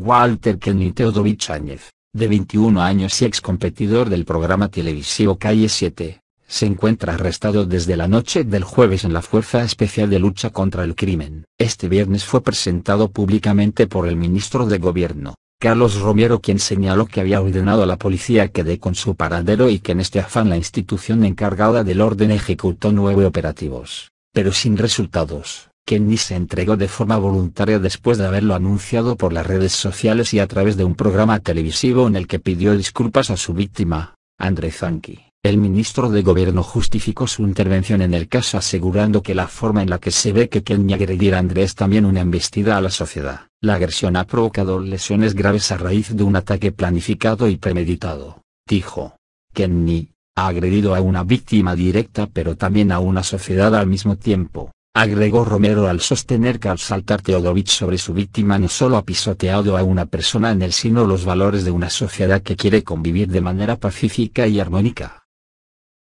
Walter Kenny Teodovich Áñez, de 21 años y ex competidor del programa televisivo Calle 7, se encuentra arrestado desde la noche del jueves en la Fuerza Especial de Lucha contra el Crimen. Este viernes fue presentado públicamente por el ministro de Gobierno, Carlos Romero quien señaló que había ordenado a la policía que dé con su paradero y que en este afán la institución encargada del orden ejecutó nueve operativos, pero sin resultados. Kenny se entregó de forma voluntaria después de haberlo anunciado por las redes sociales y a través de un programa televisivo en el que pidió disculpas a su víctima, André Zanki. El ministro de Gobierno justificó su intervención en el caso asegurando que la forma en la que se ve que Kenny agrediera a André es también una embestida a la sociedad. La agresión ha provocado lesiones graves a raíz de un ataque planificado y premeditado, dijo. Kenny, ha agredido a una víctima directa pero también a una sociedad al mismo tiempo agregó Romero al sostener que al saltar Teodovich sobre su víctima no solo ha pisoteado a una persona en él sino los valores de una sociedad que quiere convivir de manera pacífica y armónica.